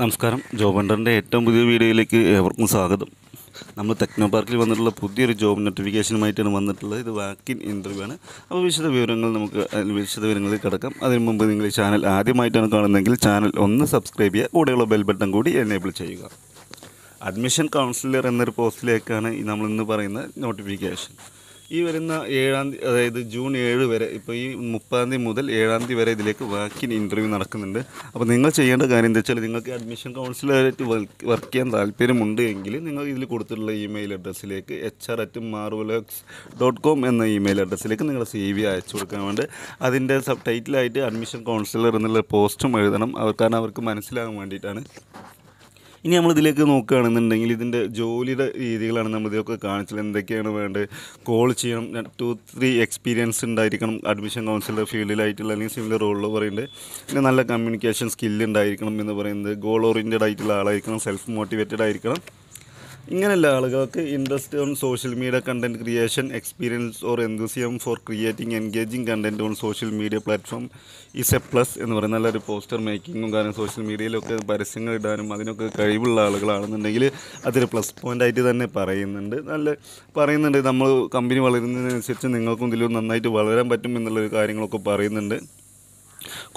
നമസ്കാരം ജോബണ്ടറിൻ്റെ ഏറ്റവും പുതിയ വീഡിയോയിലേക്ക് ഏവർക്കും സ്വാഗതം നമ്മൾ ടെക്നോ പാർക്കിൽ വന്നിട്ടുള്ള പുതിയൊരു ജോബ് നോട്ടിഫിക്കേഷനുമായിട്ടാണ് വന്നിട്ടുള്ളത് ഇത് വാക്കിൻ ഇൻ്റർവ്യൂ ആണ് അപ്പോൾ വിശദ വിവരങ്ങൾ നമുക്ക് വിശദ വിവരങ്ങളിൽ കിടക്കാം അതിന് മുമ്പ് നിങ്ങൾ ചാനൽ ആദ്യമായിട്ടാണ് കാണുന്നതെങ്കിൽ ചാനൽ ഒന്ന് സബ്സ്ക്രൈബ് ചെയ്യുക കൂടെയുള്ള ബെൽ ബട്ടൺ കൂടി എനേബിൾ ചെയ്യുക അഡ്മിഷൻ കൗൺസിലർ എന്നൊരു പോസ്റ്റിലേക്കാണ് നമ്മൾ ഇന്ന് പറയുന്ന നോട്ടിഫിക്കേഷൻ ഈ വരുന്ന ഏഴാം തീയതി അതായത് ജൂൺ ഏഴ് വരെ ഇപ്പോൾ ഈ മുപ്പതാം തീയതി മുതൽ ഏഴാം തീയതി വരെ ഇതിലേക്ക് വാക്കിൻ ഇൻ്റർവ്യൂ നടക്കുന്നുണ്ട് അപ്പോൾ നിങ്ങൾ ചെയ്യേണ്ട കാര്യം എന്താ വെച്ചാൽ നിങ്ങൾക്ക് അഡ്മിഷൻ കൗൺസിലായിട്ട് വർക്ക് ചെയ്യാൻ താല്പര്യമുണ്ട് എങ്കിൽ നിങ്ങൾ ഇതിൽ കൊടുത്തിട്ടുള്ള ഇമെയിൽ അഡ്രസ്സിലേക്ക് H R at Marvelux dot com എന്ന ഇമെയിൽ അഡ്രസ്സിലേക്ക് നിങ്ങൾ സി വി അയച്ചു കൊടുക്കാൻ വേണ്ടി അതിൻ്റെ സബ് ടൈറ്റിലായിട്ട് അഡ്മിഷൻ കൗൺസിലർ എന്നുള്ള പോസ്റ്റും എഴുതണം അവർ കാരണം അവർക്ക് മനസ്സിലാകാൻ വേണ്ടിയിട്ടാണ് ഇനി നമ്മൾ ഇതിലേക്ക് നോക്കുകയാണെന്നുണ്ടെങ്കിൽ ഇതിൻ്റെ ജോലിയുടെ രീതികളാണ് നമ്മൾ ഇതിലൊക്കെ കാണിച്ചത് എന്തൊക്കെയാണ് വേണ്ടത് കോൾ ചെയ്യണം ടു ത്രീ എക്സ്പീരിയൻസ് ഉണ്ടായിരിക്കണം അഡ്മിഷൻ കൗൺസിലർ ഫീൽഡിലായിട്ടുള്ള അല്ലെങ്കിൽ സിമിലർ റോളിൽ പറയുന്നത് പിന്നെ നല്ല കമ്മ്യൂണിക്കേഷൻ സ്കില്ല് ഉണ്ടായിരിക്കണം എന്ന് പറയുന്നത് ഗോൾ ഓറിയൻറ്റഡ് ആയിട്ടുള്ള ആളായിരിക്കണം സെൽഫ് മോട്ടിവേറ്റഡ് ആയിരിക്കണം ഇങ്ങനെയുള്ള ആളുകൾക്ക് interest on social media content creation experience or enthusiasm for creating engaging content on social media platform is a plus എന്ന് പറയുന്ന നല്ലൊരു പോസ്റ്റർ മേക്കിങ്ങും കാരണം സോഷ്യൽ മീഡിയയിലൊക്കെ പരസ്യങ്ങൾ ഇടാനും അതിനൊക്കെ കഴിവുള്ള ആളുകളാണെന്നുണ്ടെങ്കിൽ അതൊരു പ്ലസ് പോയിൻ്റ് ആയിട്ട് തന്നെ പറയുന്നുണ്ട് നല്ല പറയുന്നുണ്ട് നമ്മൾ കമ്പനി വളരുന്നതിനനുസരിച്ച് നിങ്ങൾക്കും ഇതിലും നന്നായിട്ട് വളരാൻ പറ്റും എന്നുള്ളൊരു കാര്യങ്ങളൊക്കെ പറയുന്നുണ്ട്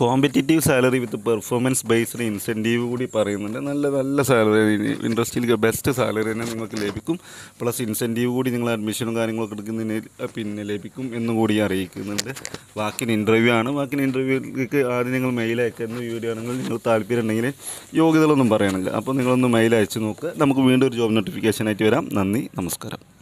competitive salary with performance based incentive കൂടി പറയുന്നുണ്ട് നല്ല നല്ല സാലറി ഇൻഡസ്ട്രിയിൽ ബെസ്റ്റ് സാലറി തന്നെ നിങ്ങൾക്ക് ലഭിക്കും പ്ലസ് ഇൻസെൻറ്റീവ് കൂടി നിങ്ങൾ അഡ്മിഷനും കാര്യങ്ങളൊക്കെ എടുക്കുന്നതിന് പിന്നെ ലഭിക്കും എന്നുകൂടി കൂടി അറിയിക്കുന്നുണ്ട് വാക്കിൻ ഇൻ്റർവ്യൂ ആണ് വാക്കിൻ ഇൻ്റർവ്യൂക്ക് ആദ്യം നിങ്ങൾ മെയിൽ അയക്കുന്ന ആണെങ്കിൽ നിങ്ങൾ താല്പര്യം ഉണ്ടെങ്കിൽ യോഗ്യതകളൊന്നും പറയണില്ല അപ്പോൾ നിങ്ങളൊന്ന് മെയിൽ അയച്ചു നോക്കുക നമുക്ക് വീണ്ടും ഒരു ജോബ് നോട്ടിഫിക്കേഷനായിട്ട് വരാം നന്ദി നമസ്കാരം